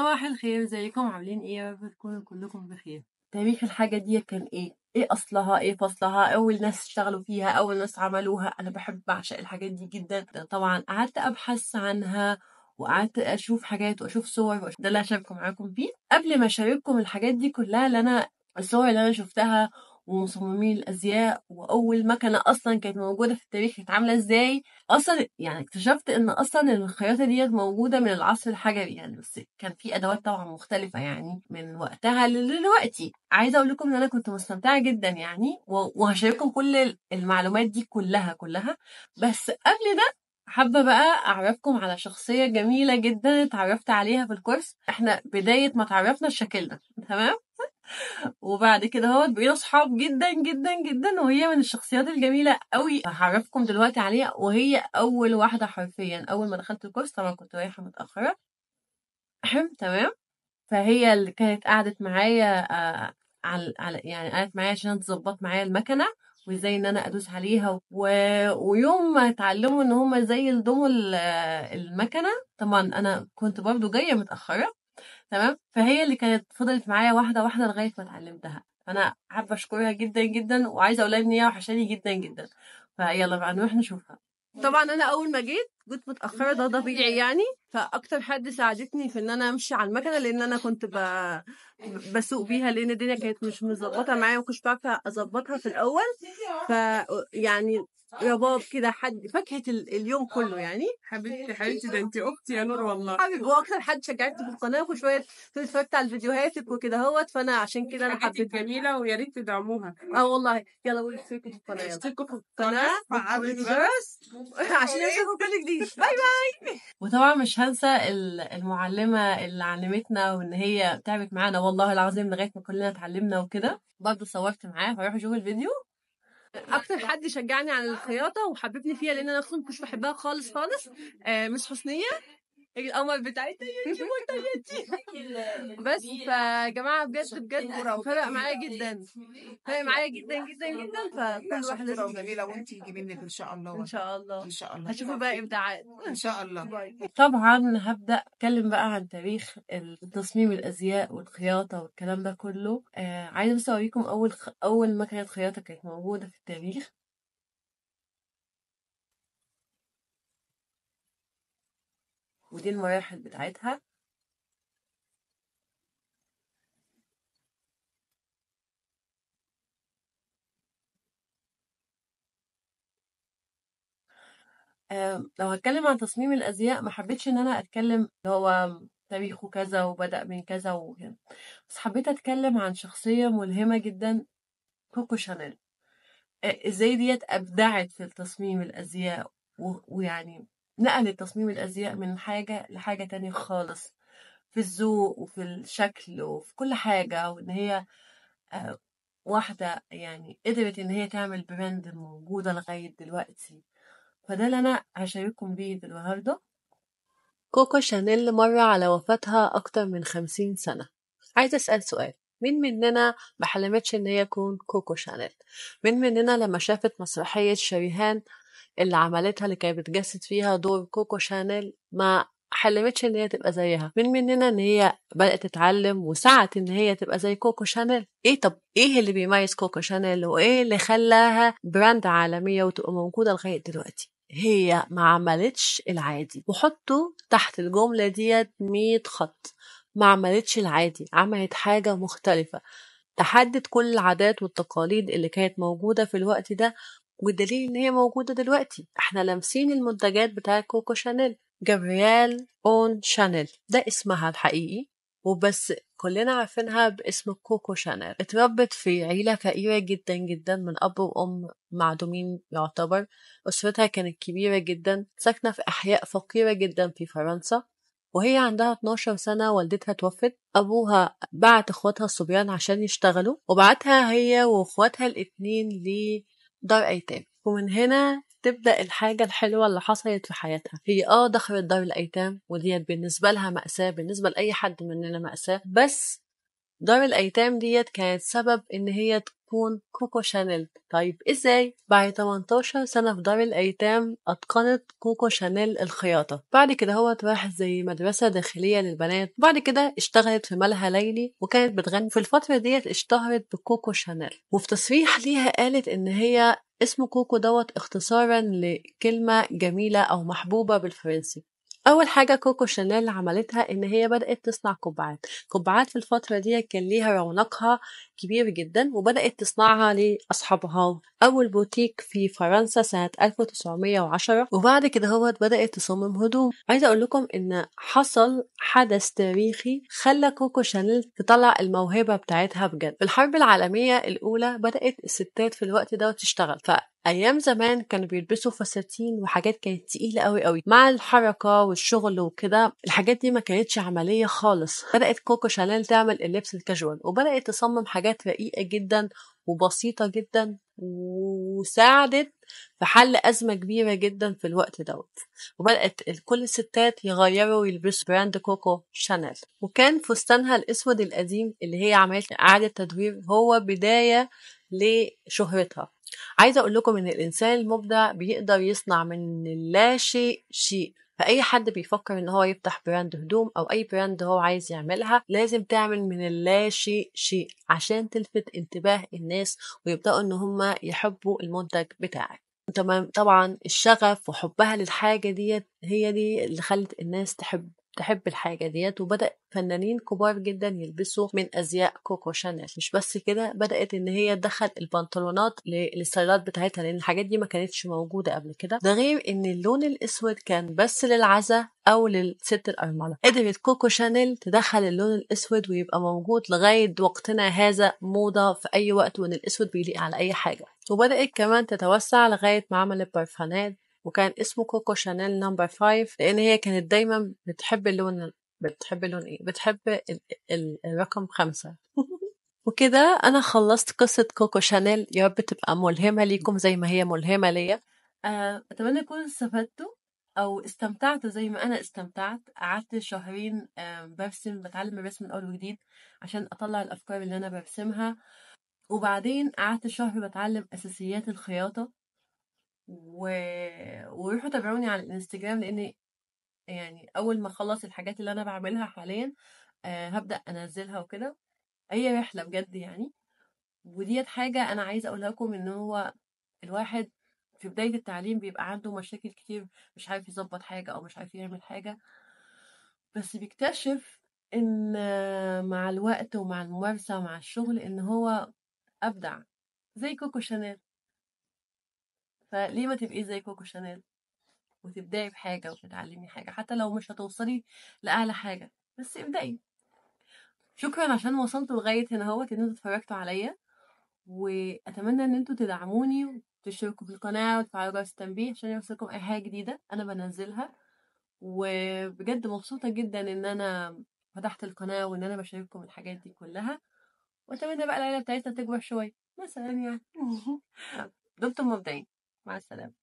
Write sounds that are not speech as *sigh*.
صباح الخير ازيكم عاملين ايه يا رب تكونوا كلكم بخير تاريخ الحاجه دي كان ايه ايه اصلها ايه فصلها اول ناس اشتغلوا فيها اول ناس عملوها انا بحب بعشق الحاجات دي جدا طبعا قعدت ابحث عنها وقعدت اشوف حاجات واشوف صور وأشوف ده اللي هشاركه معاكم فيه قبل ما اشارككم الحاجات دي كلها اللي انا الصور اللي انا شفتها ومصممين الازياء واول مكنه اصلا كانت موجوده في التاريخ كانت عامله ازاي اصلا يعني اكتشفت ان اصلا الخياطه ديت موجوده من العصر الحجري يعني بس كان في ادوات طبعا مختلفه يعني من وقتها لدلوقتي عايزه اقول لكم ان انا كنت مستمتعه جدا يعني وهشارككم كل المعلومات دي كلها كلها بس قبل ده حابة بقى أعرفكم على شخصية جميلة جدا اتعرفت عليها في الكورس احنا بداية ما تعرفنا شكلنا تمام وبعد كده هو بقينا صحاب جدا جدا جدا وهي من الشخصيات الجميله قوي هعرفكم دلوقتي عليها وهي اول واحده حرفيا اول ما دخلت الكورس طبعا كنت رايحه متاخره تمام فهي اللي كانت قعدت معايا آه، على يعني قعدت معايا عشان تظبط معايا المكنه وازاي ان انا ادوس عليها و... ويوم ما اتعلموا ان هما ازاي يلضموا المكنه طبعا انا كنت برضو جايه متاخره تمام فهي اللي كانت فضلت معايا واحده واحده لغايه ما اتعلمتها فانا حابه اشكرها جدا جدا وعايزه اقول ان هي وحشاني جدا جدا فيلا بقى نروح نشوفها طبعا انا اول ما جيت كنت متاخره ده طبيعي يعني فاكتر حد ساعدتني في ان انا امشي على المكنه لان انا كنت ب... بسوق بيها لان الدنيا كانت مش مظبطه معايا ما كنتش بعرف اظبطها في الاول ف يعني رباب كده حد فاكهه اليوم كله يعني حبيبتي حبيبتي ده انت اختي يا نور والله حبيبي اكتر حد شجعتني في القناه وشويه اتفرجت على فيديوهاتك وكده اهوت فانا عشان كده انا حبيت جميله ويا ريت تدعموها اه والله يلا قولي اشتركوا في القناه اشتركوا في القناه *laughs* عشان يشوفوا كل جديد تقوليش باي باي وطبعا مش هنسى المعلمه اللي علمتنا وان هي تعبت معانا والله العظيم لغايه ما كلنا اتعلمنا وكده برضه صورت معاها فروحوا شوفوا الفيديو اكتر حد شجعني على الخياطه وحببني فيها لان انا اصلا مش بحبها خالص خالص آه مش حسنيه إيه، القمر بتاعتها *laughs* *laughs* يا وانت بس فجماعه بجد بجد فرق معايا جدا فرق معايا جدا جدا أيوة. جدا فكل واحد لازم جميله وانت يجي منك ان شاء الله ان شاء الله ان شاء الله هشوفوا بقى ابداعات ان شاء الله طبعا هبدا اتكلم بقى عن تاريخ تصميم الازياء والخياطه والكلام ده كله آه عايزه بس اوريكم اول خ... اول مكنه خياطه كانت موجوده في التاريخ ودي المراحل بتاعتها لو هتكلم عن تصميم الازياء ما حبيتش ان انا اتكلم اللي هو تاريخه كذا وبدأ من كذا وكده بس حبيت اتكلم عن شخصية ملهمة جدا كوكو شانيل آه، ازاي ديت ابدعت في تصميم الازياء ويعني نقل تصميم الازياء من حاجه لحاجه تانية خالص في الذوق وفي الشكل وفي كل حاجه وان هي آه، واحده يعني قدرت ان هي تعمل براند موجوده لغايه دلوقتي فده اللي انا هشارككم بيه النهارده كوكو شانيل مر على وفاتها أكتر من خمسين سنة عايزة أسأل سؤال مين مننا ما حلمتش إن هي تكون كوكو شانيل؟ مين مننا لما شافت مسرحية شريهان اللي عملتها اللي كانت بتجسد فيها دور كوكو شانيل ما حلمتش ان هي تبقى زيها من مننا ان هي بدات تتعلم وسعت ان هي تبقى زي كوكو شانيل ايه طب ايه اللي بيميز كوكو شانيل وايه اللي خلاها براند عالميه وتبقى موجوده لغايه دلوقتي هي ما عملتش العادي وحطوا تحت الجمله ديت 100 خط ما عملتش العادي عملت حاجه مختلفه تحدد كل العادات والتقاليد اللي كانت موجودة في الوقت ده والدليل ان هي موجوده دلوقتي احنا لامسين المنتجات بتاع كوكو شانيل جابرييل اون شانيل ده اسمها الحقيقي وبس كلنا عارفينها باسم كوكو شانيل اتربت في عيلة فقيرة جدا جدا من أب وأم معدومين يعتبر أسرتها كانت كبيرة جدا ساكنة في أحياء فقيرة جدا في فرنسا وهي عندها 12 سنة والدتها توفت أبوها بعت إخواتها الصبيان عشان يشتغلوا وبعتها هي وإخواتها الاتنين دار ايتام ومن هنا تبدا الحاجه الحلوه اللي حصلت في حياتها هي اه دخلت دار الايتام وديت بالنسبه لها ماساه بالنسبه لاي حد مننا ماساه بس دار الايتام ديت كانت سبب ان هي تكون كوكو شانيل طيب ازاي بعد 18 سنة في دار الأيتام أتقنت كوكو شانيل الخياطة بعد كده هو راحت زي مدرسة داخلية للبنات بعد كده اشتغلت في ملهى ليلي وكانت بتغني في الفترة ديت اشتهرت بكوكو شانيل وفي تصريح ليها قالت إن هي اسم كوكو دوت اختصارا لكلمة جميلة أو محبوبة بالفرنسي اول حاجه كوكو شانيل عملتها ان هي بدات تصنع قبعات قبعات في الفتره دي كان ليها رونقها كبير جدا وبدات تصنعها لاصحابها اول بوتيك في فرنسا سنه 1910 وبعد كده هو بدات تصمم هدوم عايزه اقول لكم ان حصل حدث تاريخي خلى كوكو شانيل تطلع الموهبه بتاعتها بجد في الحرب العالميه الاولى بدات الستات في الوقت ده تشتغل ايام زمان كانوا بيلبسوا فساتين وحاجات كانت تقيله قوي قوي مع الحركه والشغل وكده الحاجات دي ما كانتش عمليه خالص بدات كوكو شانيل تعمل اللبس الكاجوال وبدات تصمم حاجات رقيقه جدا وبسيطه جدا وساعدت في حل أزمة كبيرة جدا في الوقت دوت وبدأت كل الستات يغيروا ويلبسوا براند كوكو شانيل وكان فستانها الأسود القديم اللي هي عملت إعادة تدوير هو بداية لشهرتها عايزه اقول لكم ان الانسان المبدع بيقدر يصنع من لا شيء شيء فاي حد بيفكر ان هو يفتح براند هدوم او اي براند هو عايز يعملها لازم تعمل من اللا شيء شيء عشان تلفت انتباه الناس ويبداوا ان هم يحبوا المنتج بتاعك تمام طبعا الشغف وحبها للحاجه ديت هي دي اللي خلت الناس تحب تحب الحاجة ديت وبدأ فنانين كبار جدا يلبسوا من أزياء كوكو شانيل مش بس كده بدأت إن هي تدخل البنطلونات للستايلات بتاعتها لأن الحاجات دي ما كانتش موجودة قبل كده ده غير إن اللون الأسود كان بس للعزا أو للست الأرملة قدرت كوكو شانيل تدخل اللون الأسود ويبقى موجود لغاية وقتنا هذا موضة في أي وقت وإن الأسود بيليق على أي حاجة وبدأت كمان تتوسع لغاية ما عملت بارفانات وكان اسمه كوكو شانيل نمبر 5 لان هي كانت دايما بتحب اللون بتحب اللون ايه بتحب الرقم خمسة *laughs* وكده انا خلصت قصة كوكو شانيل يا رب تبقى ملهمة ليكم زي ما هي ملهمة ليا آه، اتمنى تكونوا استفدتوا او استمتعتوا زي ما انا استمتعت قعدت شهرين آه، برسم بتعلم الرسم من اول وجديد عشان اطلع الافكار اللي انا برسمها وبعدين قعدت شهر بتعلم اساسيات الخياطة و... وروحوا تابعوني على الانستجرام لان يعني اول ما اخلص الحاجات اللي انا بعملها حاليا أه هبدا انزلها وكده هي رحله بجد يعني وديت حاجه انا عايزه اقولها لكم ان هو الواحد في بدايه التعليم بيبقى عنده مشاكل كتير مش عارف يظبط حاجه او مش عارف يعمل حاجه بس بيكتشف ان مع الوقت ومع الممارسه ومع الشغل ان هو ابدع زي كوكو شانيل فليه ما تبقي زي كوكو شانيل وتبدأي بحاجة وتتعلمي حاجة حتى لو مش هتوصلي لأعلى حاجة بس ابدأي شكرا عشان وصلتوا لغاية هنا اهوت ان انتوا اتفرجتوا عليا واتمنى ان انتوا تدعموني وتشتركوا في القناة وتفعلوا جرس التنبيه عشان يوصلكم اي حاجة جديدة انا بنزلها وبجد مبسوطة جدا ان انا فتحت القناة وان انا بشارككم الحاجات دي كلها واتمنى بقى العيلة بتاعتنا تكبر شوية مثلا يعني *laughs* دمتم مبدعين wasallam